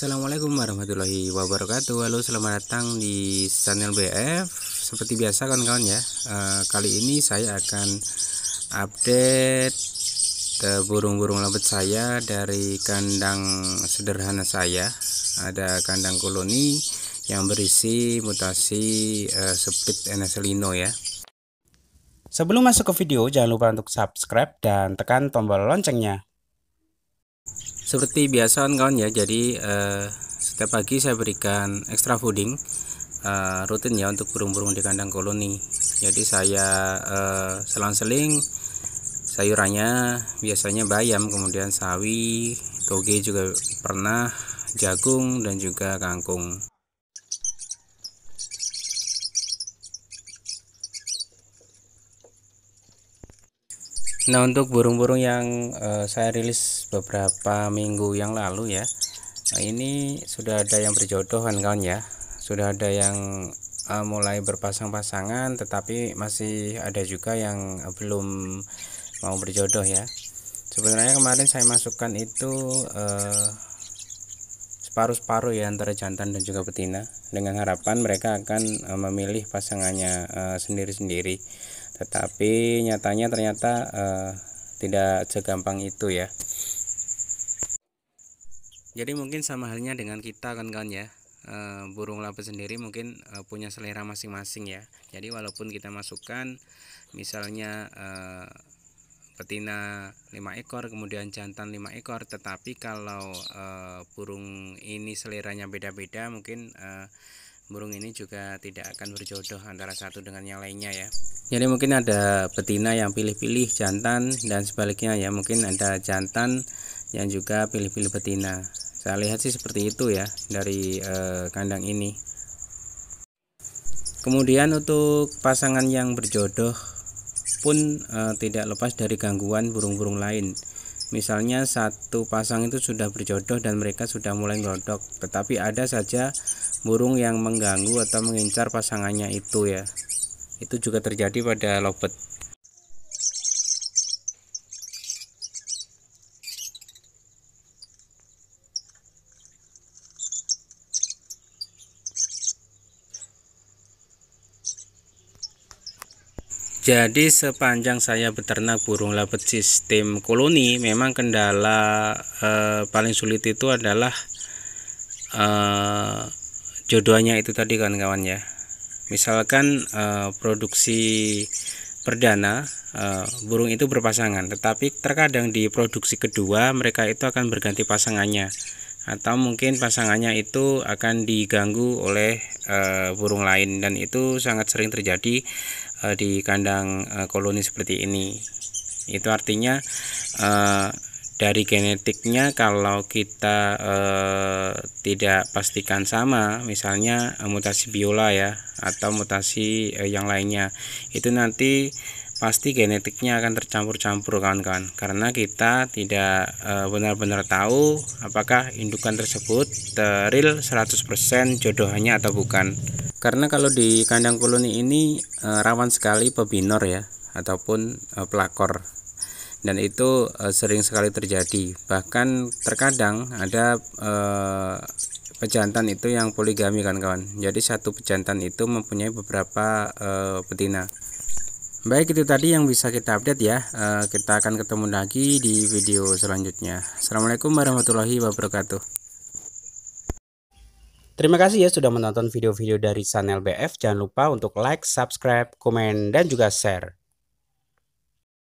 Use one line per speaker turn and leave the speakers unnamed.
Assalamualaikum warahmatullahi wabarakatuh Halo selamat datang di channel BF Seperti biasa kawan-kawan ya e, Kali ini saya akan update burung-burung lebet saya dari kandang sederhana saya Ada kandang koloni yang berisi mutasi e, eh, split Lino ya Sebelum masuk ke video jangan lupa untuk subscribe dan tekan tombol loncengnya seperti biasa kawan ya jadi eh, setiap pagi saya berikan extra fooding eh, rutin ya untuk burung-burung di kandang koloni jadi saya eh, selang-seling sayurannya biasanya bayam kemudian sawi toge juga pernah jagung dan juga kangkung Nah untuk burung-burung yang uh, saya rilis beberapa minggu yang lalu ya nah, ini sudah ada yang berjodoh kawan-kawan ya sudah ada yang uh, mulai berpasang-pasangan tetapi masih ada juga yang belum mau berjodoh ya sebenarnya kemarin saya masukkan itu uh, separuh-separuh ya antara jantan dan juga betina dengan harapan mereka akan uh, memilih pasangannya sendiri-sendiri uh, tetapi nyatanya ternyata uh, tidak segampang itu ya jadi mungkin sama halnya dengan kita kan kan ya e, burung laba sendiri mungkin e, punya selera masing-masing ya jadi walaupun kita masukkan misalnya e, betina 5 ekor kemudian jantan 5 ekor tetapi kalau e, burung ini seleranya beda-beda mungkin e, burung ini juga tidak akan berjodoh antara satu dengan yang lainnya ya jadi mungkin ada betina yang pilih-pilih jantan dan sebaliknya ya mungkin ada jantan yang juga pilih-pilih betina saya lihat sih seperti itu ya dari e, kandang ini kemudian untuk pasangan yang berjodoh pun e, tidak lepas dari gangguan burung-burung lain misalnya satu pasang itu sudah berjodoh dan mereka sudah mulai ngodok tetapi ada saja burung yang mengganggu atau mengincar pasangannya itu ya itu juga terjadi pada lobet Jadi sepanjang saya beternak burung lapet sistem koloni memang kendala eh, paling sulit itu adalah eh, jodohnya itu tadi kan kawan ya. Misalkan eh, produksi perdana eh, burung itu berpasangan, tetapi terkadang di produksi kedua mereka itu akan berganti pasangannya atau mungkin pasangannya itu akan diganggu oleh e, burung lain dan itu sangat sering terjadi e, di kandang e, koloni seperti ini itu artinya e, dari genetiknya kalau kita e, tidak pastikan sama misalnya mutasi biola ya atau mutasi e, yang lainnya itu nanti pasti genetiknya akan tercampur-campur kawan-kawan karena kita tidak eh, benar-benar tahu apakah indukan tersebut teril eh, 100% jodohnya atau bukan karena kalau di kandang koloni ini eh, rawan sekali pebinor ya ataupun pelakor dan itu sering sekali terjadi bahkan terkadang ada pejantan itu yang poligami kan kawan jadi satu pejantan itu mempunyai beberapa betina Baik itu tadi yang bisa kita update ya eh, Kita akan ketemu lagi di video selanjutnya Assalamualaikum warahmatullahi wabarakatuh Terima kasih ya sudah menonton video-video dari Sanel BF Jangan lupa untuk like, subscribe, komen, dan juga share